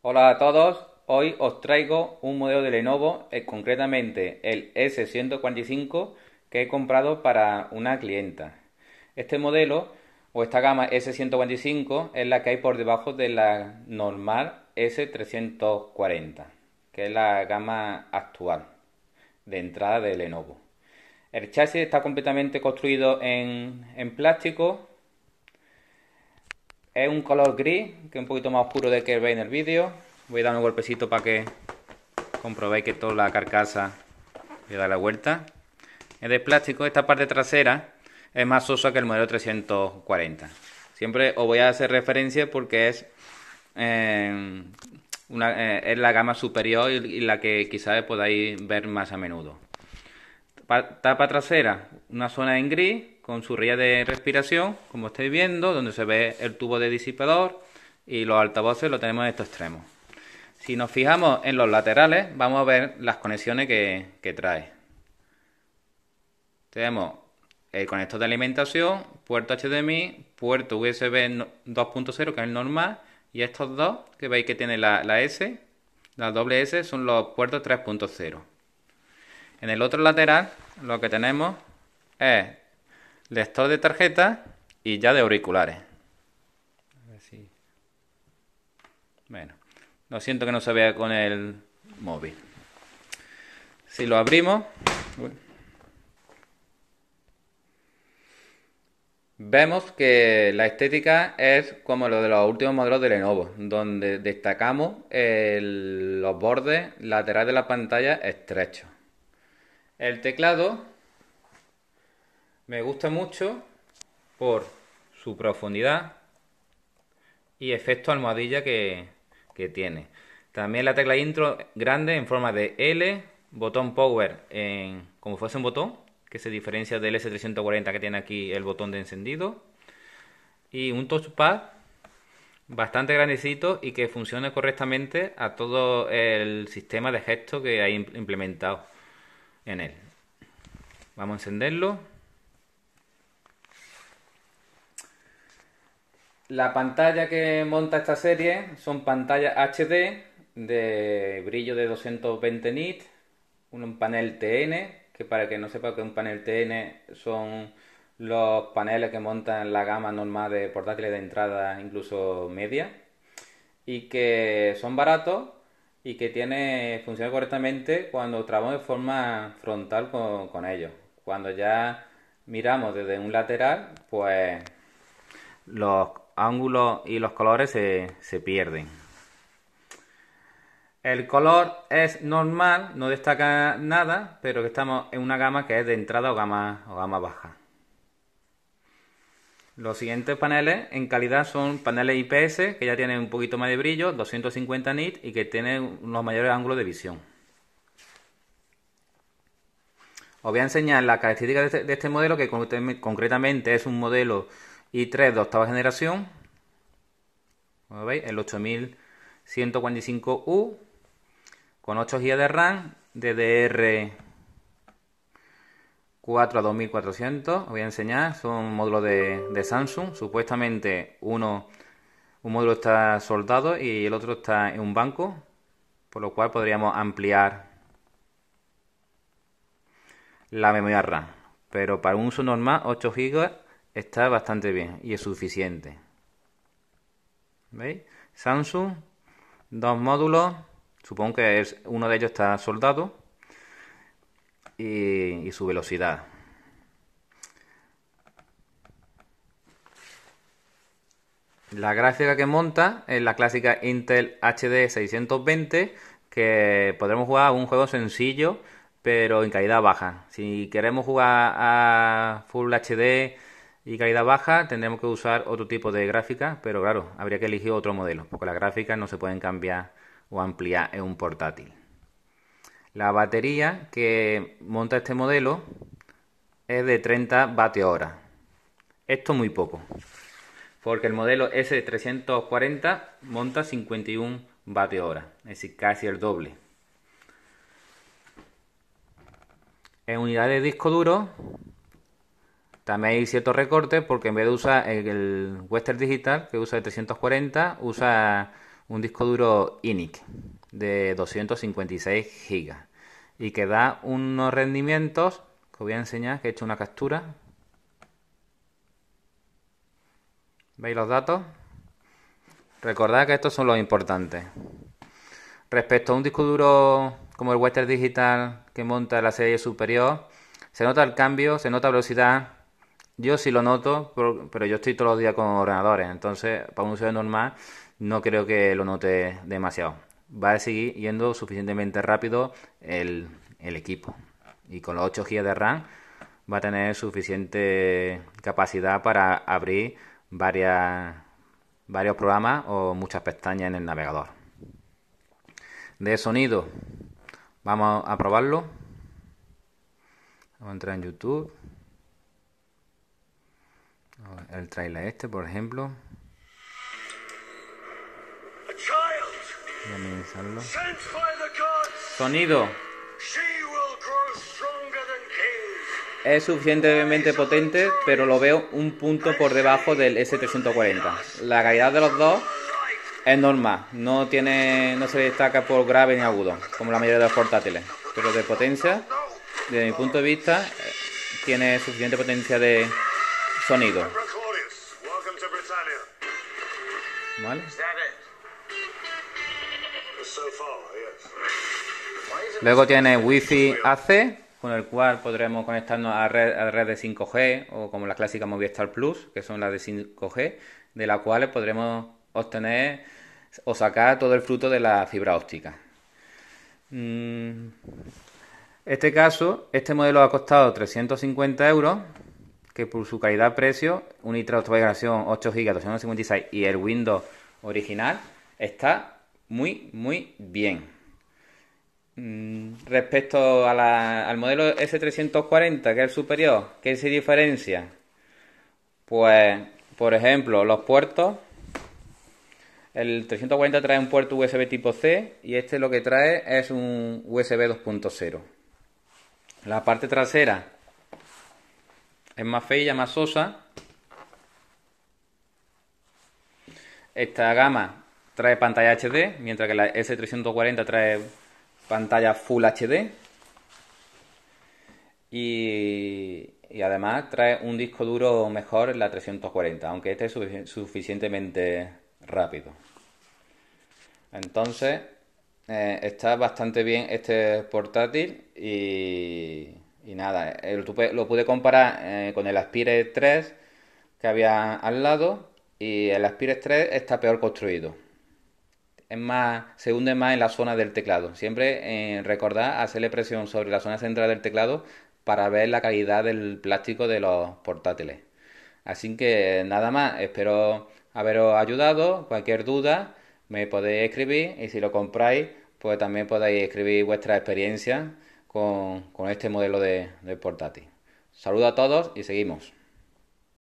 Hola a todos, hoy os traigo un modelo de Lenovo, eh, concretamente el S145 que he comprado para una clienta. Este modelo o esta gama S145 es la que hay por debajo de la normal S340, que es la gama actual de entrada de Lenovo. El chasis está completamente construido en, en plástico es un color gris, que es un poquito más oscuro de que veis en el vídeo. Voy a dar un golpecito para que comprobéis que toda la carcasa Le da la vuelta. Es de plástico, esta parte trasera es más sosa que el modelo 340. Siempre os voy a hacer referencia porque es, eh, eh, la gama superior y la que quizás podáis ver más a menudo tapa trasera, una zona en gris con su ría de respiración, como estáis viendo, donde se ve el tubo de disipador y los altavoces lo tenemos en estos extremos. Si nos fijamos en los laterales, vamos a ver las conexiones que, trae. Tenemos el eh, conector de alimentación, puerto HDMI, puerto USB 2.0, que es el normal, y estos dos que veis que tiene la, la S, la doble S, son los puertos 3.0. En el otro lateral lo que tenemos es lector de tarjetas y ya de auriculares. Bueno, lo siento que no se vea con el móvil. Si lo abrimos, vemos que la estética es como lo de los últimos modelos de Lenovo, donde destacamos los bordes laterales de la pantalla estrechos. El teclado me gusta mucho por su profundidad y efecto almohadilla que, tiene. También la tecla intro grande en forma de L, botón power como fuese un botón, que se diferencia del S340 que tiene aquí el botón de encendido. Y un touchpad bastante grandecito y que funcione correctamente a todo el sistema de gestos que hay implementado en él. Vamos a encenderlo. La pantalla que monta esta serie son pantallas HD de brillo de 220 nit, un panel TN, que para que no sepa que un panel TN son los paneles que montan la gama normal de portátiles de entrada, incluso media, y que son baratos y que tiene funciona correctamente cuando trabajamos de forma frontal con, con ellos. Cuando ya miramos desde un lateral, pues los ángulos y los colores se, se pierden. El color es normal, no destaca nada, pero que estamos en una gama que es de entrada o gama, o gama baja. Los siguientes paneles en calidad son paneles IPS que ya tienen un poquito más de brillo, 250 nits y que tienen unos mayores ángulos de visión. Os voy a enseñar las características de este, este modelo que concretamente es un modelo i3 de octava generación. Como veis, el 8145U con 8 GB de RAM, DDR 4 a 2400, os voy a enseñar, son módulos de, Samsung, supuestamente uno, un módulo está soldado y el otro está en un banco, por lo cual podríamos ampliar la memoria RAM, pero para un uso normal 8 GB está bastante bien y es suficiente. ¿Veis? Samsung, dos módulos, supongo que es, uno de ellos está soldado eh, y, su velocidad. La gráfica que monta es la clásica Intel HD 620, que podremos jugar a un juego sencillo, pero en calidad baja. Si queremos jugar a Full HD y calidad baja, tendremos que usar otro tipo de gráfica, pero claro, habría que elegir otro modelo, porque las gráficas no se pueden cambiar o ampliar en un portátil. La batería que monta este modelo es de 30 vatios hora. Esto muy poco, porque el modelo S340 monta 51 vatios hora, es decir, casi el doble. En unidades de disco duro también hay ciertos recortes porque en vez de usar el Western Digital que usa el 340 usa un disco duro INIC de 256 GB y que da unos rendimientos que voy a enseñar que he hecho una captura veis los datos recordad que estos son los importantes respecto a un disco duro como el Western Digital que monta la serie superior se nota el cambio se nota velocidad yo sí lo noto, pero yo estoy todos los días con ordenadores, entonces para un usuario normal no creo que lo note demasiado va a seguir yendo suficientemente rápido el, equipo. Y con los 8 GB de RAM va a tener suficiente capacidad para abrir varias, varios programas o muchas pestañas en el navegador. De sonido, vamos a probarlo. Vamos a entrar en YouTube. El trailer este, por ejemplo. Sonido. Es suficientemente potente, pero lo veo un punto por debajo del S340. La calidad de los dos es normal, no tiene no se destaca por grave ni agudo, como la mayoría de los portátiles, pero de potencia, desde mi punto de vista, tiene suficiente potencia de sonido. ¿Vale? Luego tiene Wi-Fi AC, con el cual podremos conectarnos a red, a red de 5G o como la clásica Movistar Plus, que son las de 5G, de las cuales podremos obtener o sacar todo el fruto de la fibra óptica. Mm, este caso, este modelo ha costado 350 euros, que por su calidad-precio, un i3 8 GB 256 y el Windows original, está muy, muy bien. Mm, respecto al modelo S340, que es el superior, ¿qué se diferencia? Pues, por ejemplo, los puertos. El 340 trae un puerto USB tipo C y este lo que trae es un USB 2.0. La parte trasera es más fea, más sosa. Esta gama trae pantalla HD, mientras que la S340 trae pantalla Full HD y, además trae un disco duro mejor en la 340, aunque este es suficientemente rápido. Entonces eh, está bastante bien este portátil y, nada, eh, lo pude comparar eh, con el Aspire 3 que había al lado y el Aspire 3 está peor construido es más, se hunde más en la zona del teclado. Siempre eh, recordad hacerle presión sobre la zona central del teclado para ver la calidad del plástico de los portátiles. Así que nada más, espero haberos ayudado. Cualquier duda me podéis escribir y si lo compráis, pues también podéis escribir vuestra experiencia con, este modelo de, de portátil. saludos a todos y seguimos.